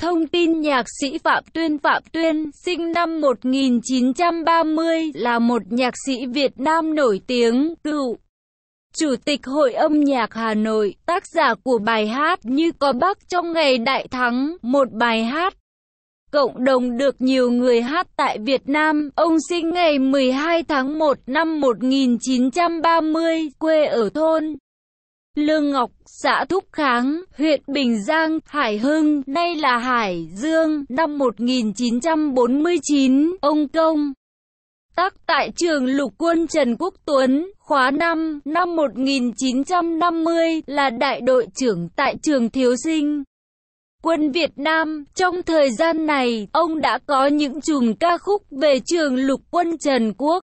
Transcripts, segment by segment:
Thông tin nhạc sĩ Phạm Tuyên Phạm Tuyên, sinh năm 1930, là một nhạc sĩ Việt Nam nổi tiếng, cựu. Chủ tịch Hội âm nhạc Hà Nội, tác giả của bài hát Như có bác trong ngày đại thắng, một bài hát. Cộng đồng được nhiều người hát tại Việt Nam, ông sinh ngày 12 tháng 1 năm 1930, quê ở thôn Lương Ngọc, xã Thúc Kháng, huyện Bình Giang, Hải Hưng, nay là Hải Dương, năm 1949, ông Công. Tác tại trường lục quân Trần Quốc Tuấn, khóa 5, năm 1950, là đại đội trưởng tại trường thiếu sinh. Quân Việt Nam, trong thời gian này, ông đã có những chùm ca khúc về trường lục quân Trần Quốc.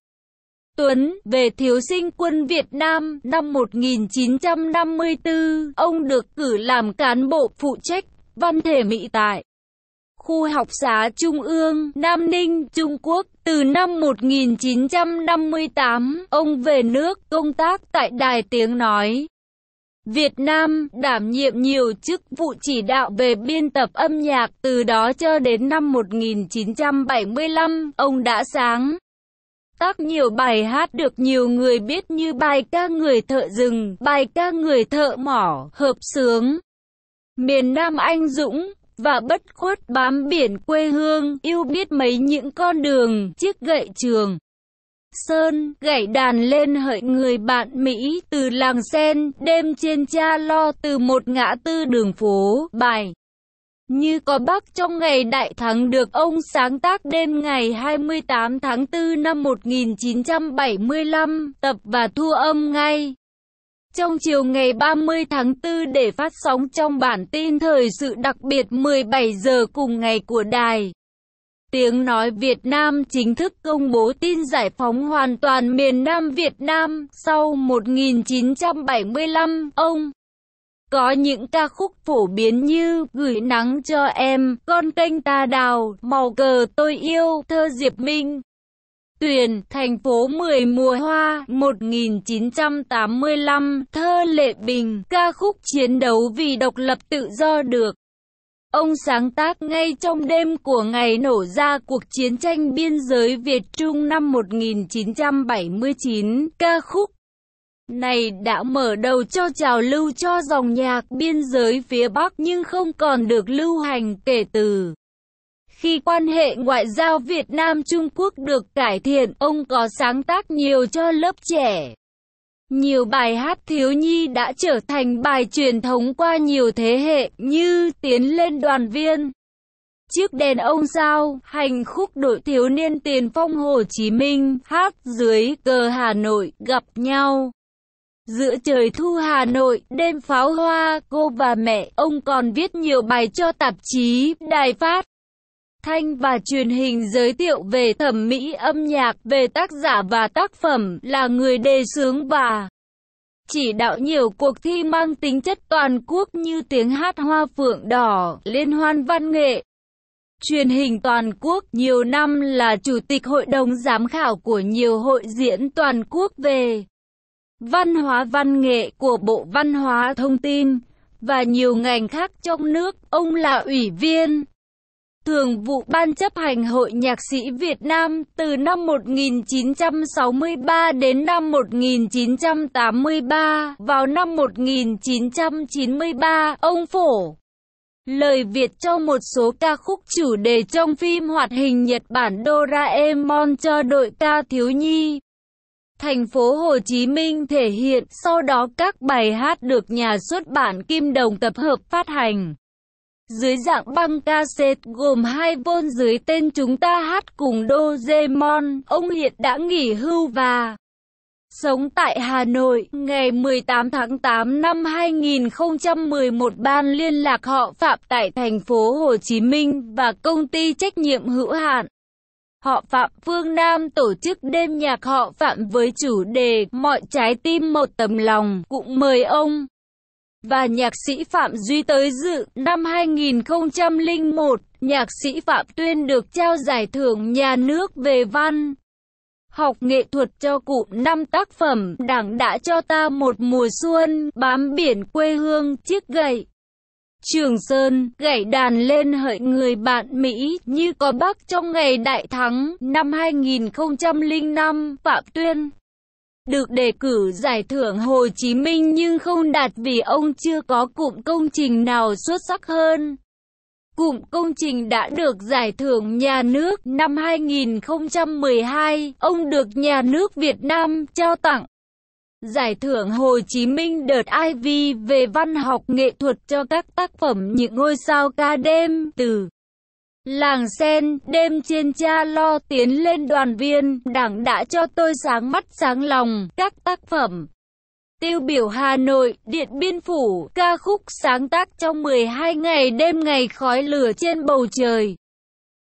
Tuấn về thiếu sinh quân Việt Nam năm 1954, ông được cử làm cán bộ phụ trách văn thể mỹ tại khu học xá Trung ương, Nam Ninh, Trung Quốc. Từ năm 1958, ông về nước công tác tại Đài Tiếng Nói. Việt Nam đảm nhiệm nhiều chức vụ chỉ đạo về biên tập âm nhạc từ đó cho đến năm 1975, ông đã sáng tác nhiều bài hát được nhiều người biết như bài ca người thợ rừng, bài ca người thợ mỏ, hợp sướng, miền Nam anh dũng, và bất khuất bám biển quê hương, yêu biết mấy những con đường, chiếc gậy trường. Sơn, gảy đàn lên hợi người bạn Mỹ, từ làng sen, đêm trên cha lo từ một ngã tư đường phố, bài. Như có bác trong ngày đại thắng được ông sáng tác đêm ngày 28 tháng 4 năm 1975, tập và thu âm ngay. Trong chiều ngày 30 tháng 4 để phát sóng trong bản tin thời sự đặc biệt 17 giờ cùng ngày của đài. Tiếng nói Việt Nam chính thức công bố tin giải phóng hoàn toàn miền Nam Việt Nam sau 1975, ông có những ca khúc phổ biến như Gửi nắng cho em, Con kênh ta đào, Màu cờ tôi yêu, Thơ Diệp Minh. Tuyền, thành phố Mười Mùa Hoa, 1985, thơ Lệ Bình, ca khúc Chiến đấu vì độc lập tự do được. Ông sáng tác ngay trong đêm của ngày nổ ra cuộc chiến tranh biên giới Việt Trung năm 1979, ca khúc này đã mở đầu cho trào lưu cho dòng nhạc biên giới phía Bắc nhưng không còn được lưu hành kể từ. Khi quan hệ ngoại giao Việt Nam-Trung Quốc được cải thiện, ông có sáng tác nhiều cho lớp trẻ. Nhiều bài hát thiếu nhi đã trở thành bài truyền thống qua nhiều thế hệ như Tiến lên đoàn viên, Chiếc đèn ông sao, hành khúc đội thiếu niên tiền phong Hồ Chí Minh, hát dưới cờ Hà Nội, gặp nhau. Giữa trời thu Hà Nội, đêm pháo hoa, cô và mẹ, ông còn viết nhiều bài cho tạp chí, đài phát. Thanh và truyền hình giới thiệu về thẩm mỹ âm nhạc, về tác giả và tác phẩm, là người đề sướng và chỉ đạo nhiều cuộc thi mang tính chất toàn quốc như tiếng hát hoa phượng đỏ, liên hoan văn nghệ, truyền hình toàn quốc nhiều năm là chủ tịch hội đồng giám khảo của nhiều hội diễn toàn quốc về văn hóa văn nghệ của Bộ Văn hóa Thông tin và nhiều ngành khác trong nước. Ông là ủy viên thường vụ Ban chấp hành Hội Nhạc sĩ Việt Nam từ năm 1963 đến năm 1983. Vào năm 1993, ông phổ lời Việt cho một số ca khúc chủ đề trong phim hoạt hình Nhật Bản Doraemon cho đội ca thiếu nhi thành phố Hồ Chí Minh thể hiện, sau đó các bài hát được nhà xuất bản Kim Đồng tập hợp phát hành. Dưới dạng băng cassette gồm hai vôn dưới tên chúng ta hát cùng Dozemon, ông hiện đã nghỉ hưu và sống tại Hà Nội. Ngày 18 tháng 8 năm 2011 ban liên lạc họ Phạm tại thành phố Hồ Chí Minh và công ty trách nhiệm hữu hạn họ Phạm Phương Nam tổ chức đêm nhạc họ Phạm với chủ đề Mọi trái tim một tấm lòng cũng mời ông và nhạc sĩ Phạm Duy tới dự. Năm 2001, nhạc sĩ Phạm Tuyên được trao giải thưởng nhà nước về văn học nghệ thuật cho cụ năm tác phẩm Đảng đã cho ta một mùa xuân, bám biển quê hương, chiếc gậy. Trường Sơn, gảy đàn lên hợi người bạn Mỹ như có bác trong ngày đại thắng năm 2005, Phạm Tuyên. Được đề cử giải thưởng Hồ Chí Minh nhưng không đạt vì ông chưa có cụm công trình nào xuất sắc hơn. Cụm công trình đã được giải thưởng nhà nước năm 2012, ông được nhà nước Việt Nam trao tặng Giải thưởng Hồ Chí Minh đợt IV về văn học nghệ thuật cho các tác phẩm những ngôi sao ca đêm từ Làng sen, đêm trên cha lo tiến lên đoàn viên, đảng đã cho tôi sáng mắt sáng lòng, các tác phẩm. Tiêu biểu Hà Nội, Điện Biên Phủ, ca khúc sáng tác trong 12 ngày đêm ngày khói lửa trên bầu trời.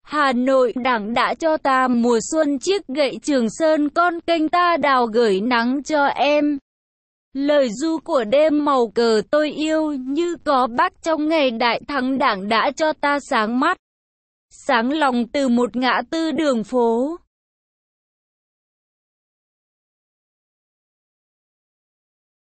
Hà Nội đảng đã cho ta mùa xuân chiếc gậy trường sơn con kênh ta đào gửi nắng cho em. Lời du của đêm màu cờ tôi yêu như có bác trong ngày đại thắng đảng đã cho ta sáng mắt. Sáng lòng từ một ngã tư đường phố.